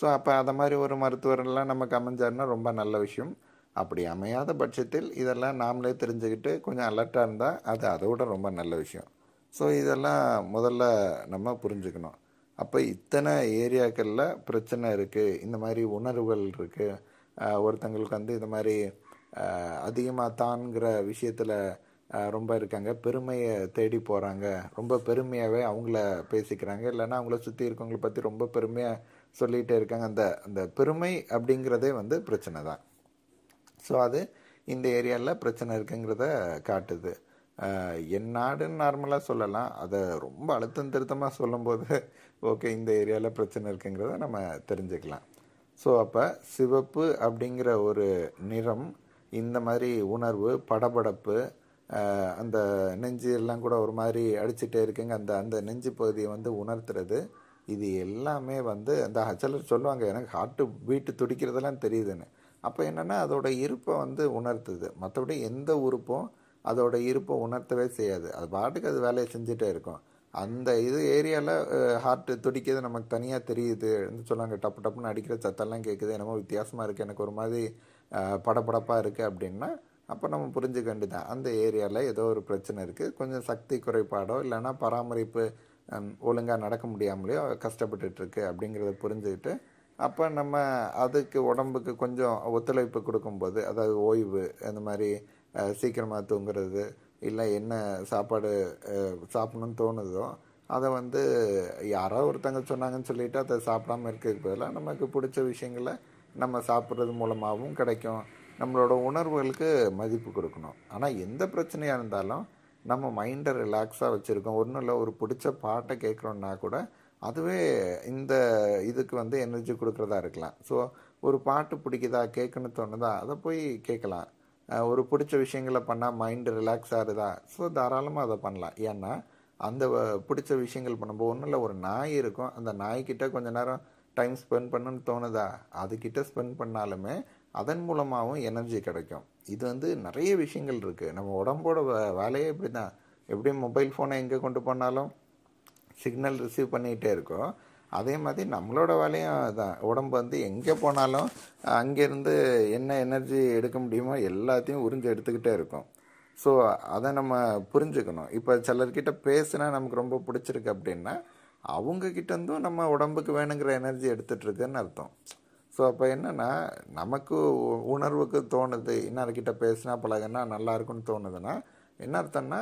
[SPEAKER 1] ஸோ அப்போ அதை மாதிரி ஒரு மருத்துவரெல்லாம் நமக்கு அமைஞ்சார்னா ரொம்ப நல்ல விஷயம் அப்படி அமையாத பட்சத்தில் இதெல்லாம் நாமளே தெரிஞ்சுக்கிட்டு கொஞ்சம் அலர்ட்டாக இருந்தால் அது அதை விட ரொம்ப நல்ல விஷயம் ஸோ இதெல்லாம் முதல்ல நம்ம புரிஞ்சுக்கணும் அப்போ இத்தனை ஏரியாக்களில் பிரச்சனை இருக்குது இந்த மாதிரி உணர்வுகள் இருக்குது ஒருத்தங்களுக்கு வந்து இந்த மாதிரி அதிகமாக தான்கிற விஷயத்தில் ரொம்ப இருக்காங்க பெருமையை தேடி போகிறாங்க ரொம்ப பெருமையாகவே அவங்கள பேசிக்கிறாங்க இல்லைன்னா அவங்கள சுற்றி இருக்கவங்களை பற்றி ரொம்ப பெருமையாக சொல்லிகிட்டே இருக்காங்க அந்த அந்த பெருமை அப்படிங்கிறதே வந்து பிரச்சனை தான் ஸோ அது இந்த ஏரியாவில் பிரச்சனை இருக்குங்கிறத காட்டுது என் நாடுன்னு நார்மலாக சொல்லலாம் அதை ரொம்ப அழுத்தம் திருத்தமாக சொல்லும்போது ஓகே இந்த ஏரியாவில் பிரச்சனை இருக்குங்கிறத நம்ம தெரிஞ்சுக்கலாம் ஸோ அப்போ சிவப்பு அப்படிங்கிற ஒரு நிறம் இந்த மாதிரி உணர்வு படபடப்பு அந்த நெஞ்சு எல்லாம் கூட ஒரு மாதிரி அடிச்சுட்டே இருக்குங்க அந்த அந்த நெஞ்சு பகுதியை வந்து உணர்த்துறது இது எல்லாமே வந்து அந்த ஹச்சலர் சொல்லுவாங்க எனக்கு ஹார்ட்டு பீட்டு துடிக்கிறதெல்லாம் தெரியுதுன்னு அப்போ என்னென்னா அதோடய இருப்பை வந்து உணர்த்துது மற்றபடி எந்த உறுப்பும் அதோட இருப்பை உணர்த்தவே செய்யாது அது பாட்டுக்கு அது வேலையை செஞ்சுட்டே இருக்கும் அந்த இது ஏரியாவில் ஹார்ட்டு துடிக்கிறது நமக்கு தனியாக தெரியுது சொல்லுவாங்க டப்பு டப்புன்னு அடிக்கிற சத்தெல்லாம் கேட்குது என்னமோ வித்தியாசமாக இருக்குது எனக்கு ஒரு மாதிரி படப்படப்பாக இருக்குது அப்படின்னா அப்போ நம்ம புரிஞ்சுக்க வேண்டியதான் அந்த ஏரியாவில் ஏதோ ஒரு பிரச்சனை இருக்குது கொஞ்சம் சக்தி குறைபாடோ இல்லைன்னா பராமரிப்பு ஒழுங்காக நடக்க முடியாமலேயோ கஷ்டப்பட்டுட்ருக்கு அப்படிங்கிறத புரிஞ்சுக்கிட்டு அப்போ நம்ம அதுக்கு உடம்புக்கு கொஞ்சம் ஒத்துழைப்பு கொடுக்கும்போது அதாவது ஓய்வு அந்த மாதிரி சீக்கிரமாக தூங்குறது இல்லை என்ன சாப்பாடு சாப்பிடணும்னு தோணுதோ அதை வந்து யாரோ ஒருத்தங்க சொன்னாங்கன்னு சொல்லிட்டு அதை சாப்பிடாமல் இருக்கிறதுக்கு பதிலாக நமக்கு பிடிச்ச விஷயங்களை நம்ம சாப்பிட்றது மூலமாகவும் கிடைக்கும் நம்மளோட உணர்வுகளுக்கு மதிப்பு கொடுக்கணும் ஆனால் எந்த பிரச்சனையாக இருந்தாலும் நம்ம மைண்டை ரிலாக்ஸாக வச்சுருக்கோம் ஒன்றும் இல்லை ஒரு பிடிச்ச பாட்டை கேட்குறோன்னா கூட அதுவே இந்த இதுக்கு வந்து எனர்ஜி கொடுக்குறதா இருக்கலாம் ஸோ ஒரு பாட்டு பிடிக்குதா கேட்குன்னு தோணுதா அதை போய் கேட்கலாம் ஒரு பிடிச்ச விஷயங்களை பண்ணால் மைண்டு ரிலாக்ஸ் ஆகுதா ஸோ தாராளமாக அதை பண்ணலாம் ஏன்னா அந்த பிடிச்ச விஷயங்கள் பண்ணும்போது ஒன்றும் இல்லை ஒரு நாய் இருக்கும் அந்த நாய்கிட்ட கொஞ்ச நேரம் டைம் ஸ்பெண்ட் பண்ணுன்னு தோணுதா அதுக்கிட்ட ஸ்பெண்ட் பண்ணாலுமே அதன் மூலமாகவும் எனர்ஜி கிடைக்கும் இது வந்து நிறைய விஷயங்கள் இருக்குது நம்ம உடம்போட வேலையே இப்படி தான் எப்படி மொபைல் ஃபோனை எங்கே கொண்டு போனாலும் சிக்னல் ரிசீவ் பண்ணிக்கிட்டே இருக்கோம் அதே மாதிரி நம்மளோட வேலையும் அதுதான் உடம்பு வந்து எங்கே போனாலும் அங்கேருந்து என்ன எனர்ஜி எடுக்க முடியுமோ எல்லாத்தையும் உறிஞ்சு எடுத்துக்கிட்டே இருக்கும் ஸோ அதை நம்ம புரிஞ்சுக்கணும் இப்போ சிலர்கிட்ட பேசுனா நமக்கு ரொம்ப பிடிச்சிருக்கு அப்படின்னா அவங்கக்கிட்டேருந்தும் நம்ம உடம்புக்கு வேணுங்கிற எனர்ஜி எடுத்துகிட்ருக்குன்னு அர்த்தம் ஸோ அப்போ என்னென்னா நமக்கு உணர்வுக்கு தோணுது இன்னார்கிட்ட பேசினா பழகினா நல்லாயிருக்குன்னு தோணுதுன்னா என்ன அர்த்தம்னா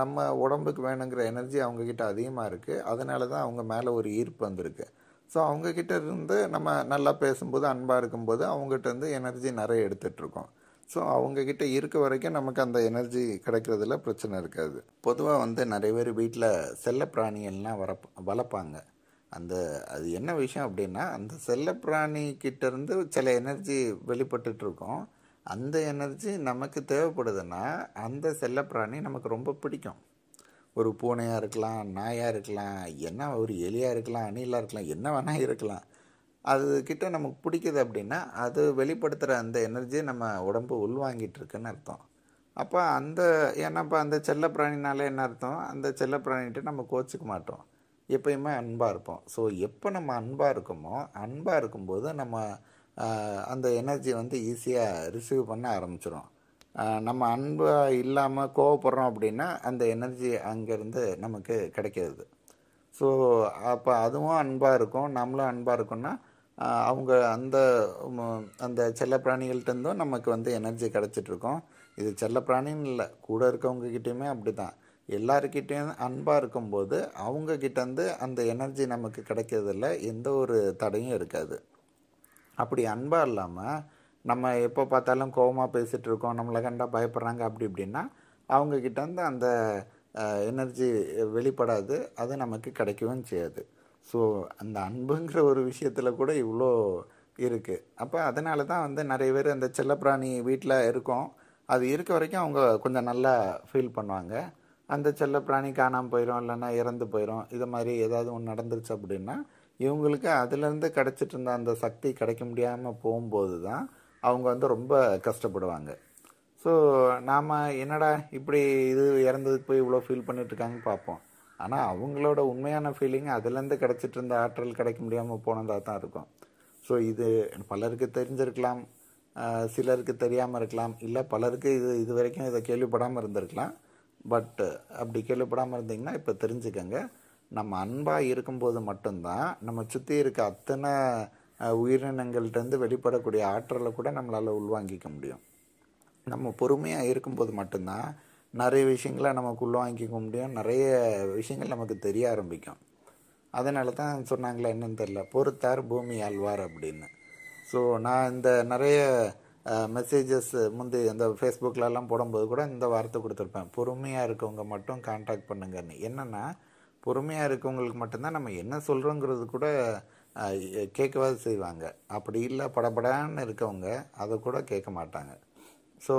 [SPEAKER 1] நம்ம உடம்புக்கு வேணுங்கிற எனர்ஜி அவங்கக்கிட்ட அதிகமாக இருக்குது அதனால தான் அவங்க மேலே ஒரு ஈர்ப்பு வந்திருக்கு ஸோ அவங்கக்கிட்ட இருந்து நம்ம நல்லா பேசும்போது அன்பாக இருக்கும்போது அவங்ககிட்ட இருந்து எனர்ஜி நிறைய எடுத்துகிட்ருக்கோம் ஸோ அவங்கக்கிட்ட இருக்க வரைக்கும் நமக்கு அந்த எனர்ஜி கிடைக்கிறதுல பிரச்சனை இருக்காது பொதுவாக வந்து நிறைய பேர் வீட்டில் செல்ல பிராணிகள்லாம் வர வளர்ப்பாங்க அந்த அது என்ன விஷயம் அப்படின்னா அந்த செல்ல பிராணிக்கிட்டேருந்து சில எனர்ஜி வெளிப்பட்டுருக்கோம் அந்த எனர்ஜி நமக்கு தேவைப்படுதுன்னா அந்த செல்லப்பிராணி நமக்கு ரொம்ப பிடிக்கும் ஒரு பூனையாக இருக்கலாம் நாயாக இருக்கலாம் என்ன ஒரு எலியாக இருக்கலாம் அணிலாக இருக்கலாம் என்ன வேணால் இருக்கலாம் அதுக்கிட்ட நமக்கு பிடிக்குது அப்படின்னா அது வெளிப்படுத்துகிற அந்த எனர்ஜியை நம்ம உடம்பு உள்வாங்கிட்டு இருக்குன்னு அர்த்தம் அப்போ அந்த இப்போ அந்த செல்லப்பிராணினால என்ன அர்த்தம் அந்த செல்லப்பிராணிகிட்ட நம்ம கோச்சிக்க மாட்டோம் எப்பயுமே அன்பாக இருப்போம் ஸோ எப்போ நம்ம அன்பாக இருக்கோமோ அன்பாக இருக்கும்போது நம்ம அந்த எனர்ஜி வந்து ஈஸியாக ரிசீவ் பண்ண ஆரம்பிச்சிடும் நம்ம அன்பாக இல்லாமல் கோவப்படுறோம் அப்படின்னா அந்த எனர்ஜி அங்கேருந்து நமக்கு கிடைக்கிறது ஸோ அப்போ அதுவும் அன்பாக இருக்கும் நம்மளும் அன்பாக இருக்கும்னா அவங்க அந்த அந்த செல்ல பிராணிகள்கிட்டருந்தும் நமக்கு வந்து எனர்ஜி கிடச்சிட்ருக்கோம் இது செல்ல பிராணின்னு இல்லை கூட இருக்கவங்கக்கிட்டேயுமே அப்படி தான் எல்லாருக்கிட்டேயும் அன்பாக இருக்கும்போது அவங்கக்கிட்டேருந்து அந்த எனர்ஜி நமக்கு கிடைக்கிறதுல எந்த ஒரு தடையும் இருக்காது அப்படி அன்பாக இல்லாமல் நம்ம எப்போ பார்த்தாலும் கோபமாக பேசிகிட்டு இருக்கோம் நம்மளை கண்டா பயப்படுறாங்க அப்படி இப்படின்னா வந்து அந்த எனர்ஜி வெளிப்படாது அது நமக்கு கிடைக்கவும் செய்யாது ஸோ அந்த அன்புங்கிற ஒரு விஷயத்தில் கூட இவ்வளோ இருக்குது அப்போ அதனால தான் வந்து நிறைய பேர் அந்த செல்லப்பிராணி வீட்டில் இருக்கும் அது இருக்க வரைக்கும் அவங்க கொஞ்சம் நல்லா ஃபீல் பண்ணுவாங்க அந்த செல்லப்பிராணி காணாமல் போயிடும் இல்லைன்னா இறந்து போயிடும் இது மாதிரி ஏதாவது ஒன்று நடந்துருச்சு அப்படின்னா இவங்களுக்கு அதுலேருந்து கிடச்சிட்டு இருந்த அந்த சக்தி கிடைக்க முடியாமல் போகும்போது தான் அவங்க வந்து ரொம்ப கஷ்டப்படுவாங்க ஸோ நாம் என்னடா இப்படி இது இறந்ததுக்கு போய் இவ்வளோ ஃபீல் பண்ணிட்டுருக்காங்கன்னு பார்ப்போம் ஆனால் அவங்களோட உண்மையான ஃபீலிங் அதுலேருந்து கிடச்சிட்டு இருந்த ஆற்றல் கிடைக்க முடியாமல் போனதாக தான் இருக்கும் ஸோ இது பலருக்கு தெரிஞ்சிருக்கலாம் சிலருக்கு தெரியாமல் இருக்கலாம் இல்லை பலருக்கு இது இது வரைக்கும் இதை கேள்விப்படாமல் இருந்திருக்கலாம் பட் அப்படி கேள்விப்படாமல் இருந்தீங்கன்னா இப்போ தெரிஞ்சுக்கங்க நம்ம அன்பாக இருக்கும்போது மட்டும்தான் நம்ம சுற்றி இருக்க அத்தனை உயிரினங்கள்கிட்டருந்து வெளிப்படக்கூடிய ஆற்றலை கூட நம்மளால் உள்வாங்கிக்க முடியும் நம்ம பொறுமையாக இருக்கும்போது மட்டும்தான் நிறைய விஷயங்களை நமக்கு உள்வாங்கிக்க முடியும் நிறைய விஷயங்கள் நமக்கு தெரிய ஆரம்பிக்கும் அதனால தான் சொன்னாங்களே என்னன்னு தெரில பொறுத்தார் பூமி ஆழ்வார் அப்படின்னு ஸோ நான் இந்த நிறைய மெசேஜஸ் முந்தி அந்த ஃபேஸ்புக்கிலலாம் போடும்போது கூட இந்த வார்த்தை கொடுத்துருப்பேன் பொறுமையாக இருக்கவங்க மட்டும் காண்டாக்ட் பண்ணுங்கன்னு என்னென்னா பொறுமையாக இருக்கவங்களுக்கு மட்டும்தான் நம்ம என்ன சொல்கிறோங்கிறது கூட கேட்கவாது செய்வாங்க அப்படி இல்லை படபடான்னு இருக்கவங்க அதை கூட கேட்க மாட்டாங்க ஸோ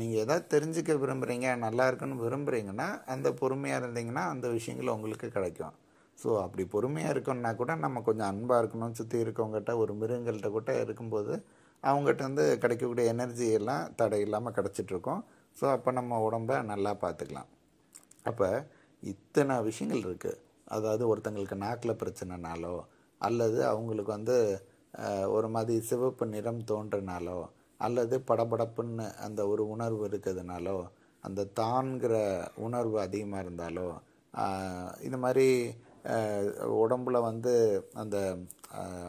[SPEAKER 1] நீங்கள் எதாவது தெரிஞ்சுக்க விரும்புகிறீங்க நல்லா இருக்குன்னு விரும்புகிறீங்கன்னா அந்த பொறுமையாக இருந்தீங்கன்னா அந்த விஷயங்கள் உங்களுக்கு கிடைக்கும் ஸோ அப்படி பொறுமையாக இருக்கணும்னா கூட நம்ம கொஞ்சம் அன்பாக இருக்கணும் சுற்றி இருக்கவங்ககிட்ட ஒரு மிருகங்கள்கிட்ட கூட இருக்கும்போது அவங்ககிட்ட வந்து கிடைக்கக்கூடிய எனர்ஜி எல்லாம் தடை இல்லாமல் கிடச்சிட்ருக்கோம் ஸோ அப்போ நம்ம உடம்ப நல்லா பார்த்துக்கலாம் அப்போ இத்தனை விஷயங்கள் இருக்குது அதாவது ஒருத்தங்களுக்கு நாக்கில் பிரச்சனைனாலோ அல்லது அவங்களுக்கு வந்து ஒரு மாதிரி சிவப்பு நிறம் தோன்றினாலோ அல்லது படபடப்புன்னு அந்த ஒரு உணர்வு இருக்கிறதுனாலோ அந்த தான்கிற உணர்வு அதிகமாக இருந்தாலோ இது மாதிரி உடம்பில் வந்து அந்த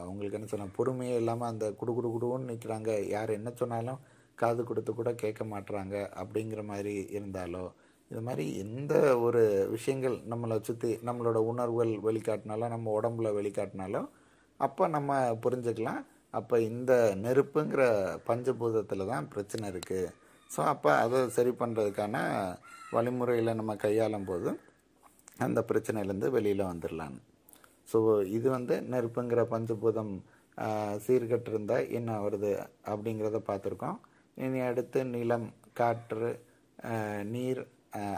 [SPEAKER 1] அவங்களுக்கு என்ன சொன்னால் பொறுமையே இல்லாமல் அந்த குடு குடு குடுன்னு நிற்கிறாங்க யார் என்ன சொன்னாலும் காது கொடுத்து கூட கேட்க மாட்டுறாங்க அப்படிங்கிற மாதிரி இருந்தாலோ இது மாதிரி எந்த ஒரு விஷயங்கள் நம்மளை சுற்றி நம்மளோட உணர்வுகள் வெளிக்காட்டினாலும் நம்ம உடம்புல வெளிக்காட்டினாலும் அப்போ நம்ம புரிஞ்சுக்கலாம் அப்போ இந்த நெருப்புங்கிற பஞ்சபூதத்தில் தான் பிரச்சனை இருக்குது ஸோ அப்போ அதை சரி பண்ணுறதுக்கான வழிமுறையில் நம்ம கையாளும் போது அந்த பிரச்சனையிலேருந்து வெளியில் வந்துடலான்னு ஸோ இது வந்து நெருப்புங்கிற பஞ்சபூதம் சீர்கட்டிருந்தால் என்ன வருது அப்படிங்கிறத பார்த்துருக்கோம் இனி அடுத்து நிலம் காற்று நீர்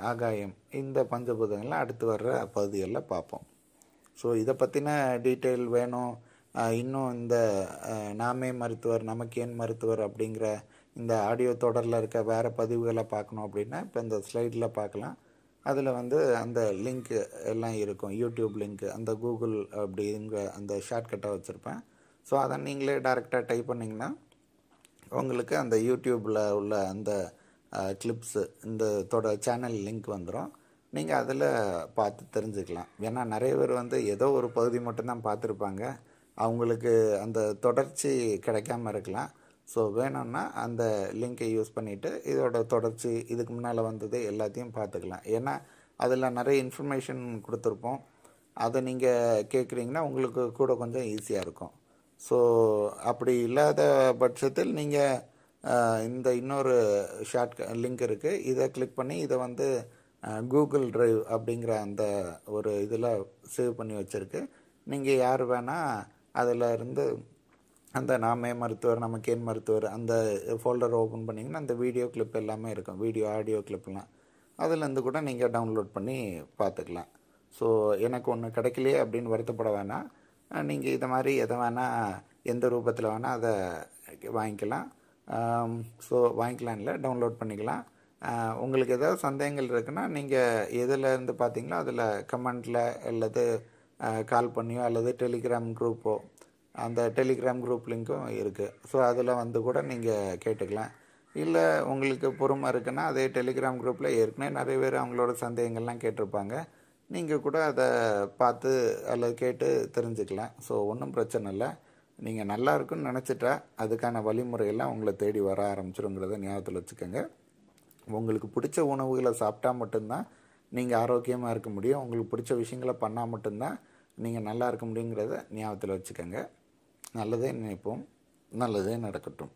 [SPEAKER 1] ஆகாயம் இந்த பஞ்சபூதங்கள்லாம் அடுத்து வர்ற பகுதிகளில் பார்ப்போம் ஸோ இதை பற்றின டீட்டெயில் வேணும் இன்னும் இந்த நாமே மருத்துவர் நமக்கேன் மருத்துவர் அப்படிங்கிற இந்த ஆடியோ தொடரில் இருக்க வேறு பதிவுகளை பார்க்கணும் அப்படின்னா இப்போ இந்த ஸ்லைடில் பார்க்கலாம் அதில் வந்து அந்த லிங்க்கு எல்லாம் இருக்கும் யூடியூப் லிங்க்கு அந்த கூகுள் அப்படிங்கிற அந்த ஷார்ட்கட்டாக வச்சுருப்பேன் ஸோ அதை நீங்களே டேரெக்டாக டைப் பண்ணிங்கன்னா உங்களுக்கு அந்த யூடியூப்பில் உள்ள அந்த கிளிப்ஸு இந்த தோட சேனல் லிங்க் வந்துடும் நீங்கள் அதில் பார்த்து தெரிஞ்சுக்கலாம் ஏன்னா நிறைய பேர் வந்து ஏதோ ஒரு பகுதி மட்டும்தான் பார்த்துருப்பாங்க அவங்களுக்கு அந்த தொடர்ச்சி கிடைக்காம இருக்கலாம் ஸோ வேணும்னா அந்த லிங்கை யூஸ் பண்ணிவிட்டு இதோட தொடர்ச்சி இதுக்கு முன்னால் வந்தது எல்லாத்தையும் பார்த்துக்கலாம் ஏன்னா அதில் நிறைய இன்ஃபர்மேஷன் கொடுத்துருப்போம் அதை நீங்கள் கேட்குறீங்கன்னா உங்களுக்கு கூட கொஞ்சம் ஈஸியாக இருக்கும் ஸோ அப்படி இல்லாத பட்சத்தில் நீங்கள் இந்த இன்னொரு ஷார்ட் லிங்க் இருக்குது இதை கிளிக் பண்ணி இதை வந்து கூகுள் ட்ரைவ் அப்படிங்கிற அந்த ஒரு இதில் சேவ் பண்ணி வச்சுருக்கு நீங்கள் யார் வேணால் அதில் இருந்து அந்த நாமே மருத்துவர் நமக்கேன் மருத்துவர் அந்த ஃபோல்டர் ஓப்பன் பண்ணிங்கன்னா அந்த வீடியோ கிளிப் எல்லாமே இருக்கும் வீடியோ ஆடியோ கிளிப்லாம் அதுலேருந்து கூட நீங்கள் டவுன்லோட் பண்ணி பார்த்துக்கலாம் ஸோ எனக்கு ஒன்று கிடைக்கலையே அப்படின்னு வருத்தப்பட வேணாம் நீங்கள் இதை மாதிரி எதை வேணால் எந்த ரூபத்தில் வேணால் அதை வாங்கிக்கலாம் ஸோ வாங்கிக்கலாம்ல டவுன்லோட் பண்ணிக்கலாம் உங்களுக்கு ஏதாவது சந்தேகங்கள் இருக்குன்னா நீங்கள் எதில் இருந்து பார்த்தீங்களோ அதில் கமெண்டில் அல்லது கால் பண்ணியோ அல்லது டெலிகிராம் குரூப்போ அந்த டெலிகிராம் குரூப் லிங்க்கும் இருக்குது ஸோ அதில் வந்து கூட நீங்கள் கேட்டுக்கலாம் இல்லை உங்களுக்கு பொறுமை இருக்குன்னா அதே டெலிகிராம் குரூப்பில் ஏற்கனவே நிறைய பேர் அவங்களோட சந்தேகங்கள்லாம் கேட்டிருப்பாங்க நீங்கள் கூட அதை பார்த்து அல்லது கேட்டு தெரிஞ்சுக்கலாம் ஸோ ஒன்றும் பிரச்சனை இல்லை நீங்கள் நல்லா இருக்குன்னு நினச்சிட்டா அதுக்கான வழிமுறையெல்லாம் உங்களை தேடி வர ஆரம்பிச்சிருங்கிறத ஞாபகத்தில் வச்சுக்கோங்க உங்களுக்கு பிடிச்ச உணவுகளை சாப்பிட்டா மட்டும்தான் நீங்கள் ஆரோக்கியமாக இருக்க முடியும் உங்களுக்கு பிடிச்ச விஷயங்களை பண்ணால் மட்டும்தான் நீங்கள் நல்லா இருக்க முடியுங்கிறத ஞாபகத்தில் வச்சுக்கோங்க நல்லதே நினைப்போம் நல்லதே நடக்கட்டும்